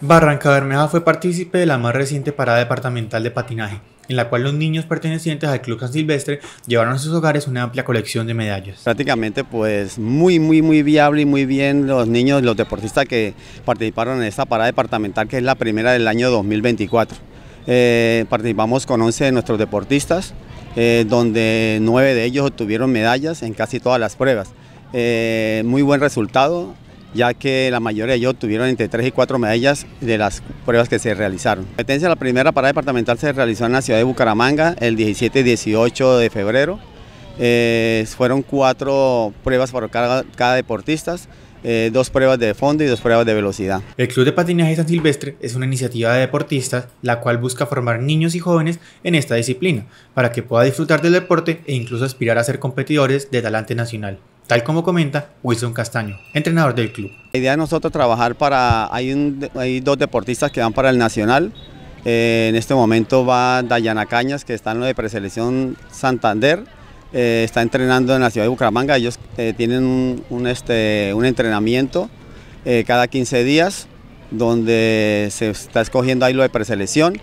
Barranca Bermeja fue partícipe de la más reciente parada departamental de patinaje, en la cual los niños pertenecientes al Club San Silvestre llevaron a sus hogares una amplia colección de medallas. Prácticamente pues muy muy muy viable y muy bien los niños, los deportistas que participaron en esta parada departamental que es la primera del año 2024. Eh, participamos con 11 de nuestros deportistas, eh, donde 9 de ellos obtuvieron medallas en casi todas las pruebas. Eh, muy buen resultado, ya que la mayoría de ellos tuvieron entre 3 y 4 medallas de las pruebas que se realizaron. La competencia de la primera parada departamental se realizó en la ciudad de Bucaramanga el 17 y 18 de febrero. Eh, fueron cuatro pruebas para cada, deportista. Eh, dos pruebas de fondo y dos pruebas de velocidad. El Club de Patinaje San Silvestre es una iniciativa de deportistas la cual busca formar niños y jóvenes en esta disciplina para que pueda disfrutar del deporte e incluso aspirar a ser competidores de talante nacional tal como comenta Wilson Castaño, entrenador del club. La idea de nosotros trabajar para, hay, hay dos deportistas que van para el Nacional, eh, en este momento va Dayana Cañas, que está en lo de preselección Santander, eh, está entrenando en la ciudad de Bucaramanga, ellos eh, tienen un, este, un entrenamiento cada 15 días, donde se está escogiendo ahí lo de preselección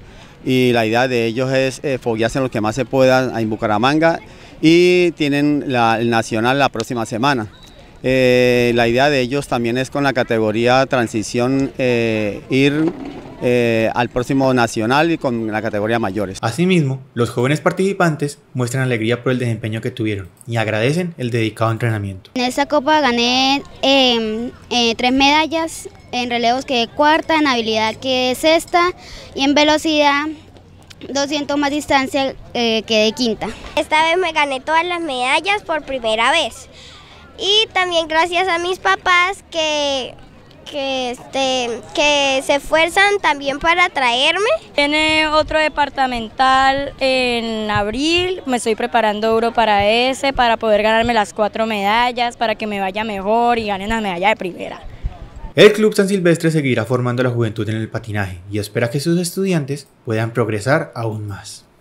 y la idea de ellos es eh, foguearse en lo que más se pueda en Bucaramanga y tienen la, el nacional la próxima semana. Eh, la idea de ellos también es con la categoría transición eh, ir eh, al próximo nacional y con la categoría mayores. Asimismo, los jóvenes participantes muestran alegría por el desempeño que tuvieron y agradecen el dedicado entrenamiento. En esta copa gané em, eh, tres medallas, en relevos que de cuarta, en habilidad que es sexta y en velocidad 200 más distancia eh, que de quinta. Esta vez me gané todas las medallas por primera vez. Y también gracias a mis papás que que, este, que se esfuerzan también para traerme. Tiene otro departamental en abril, me estoy preparando duro para ese, para poder ganarme las cuatro medallas, para que me vaya mejor y gane una medalla de primera. El Club San Silvestre seguirá formando a la juventud en el patinaje y espera que sus estudiantes puedan progresar aún más.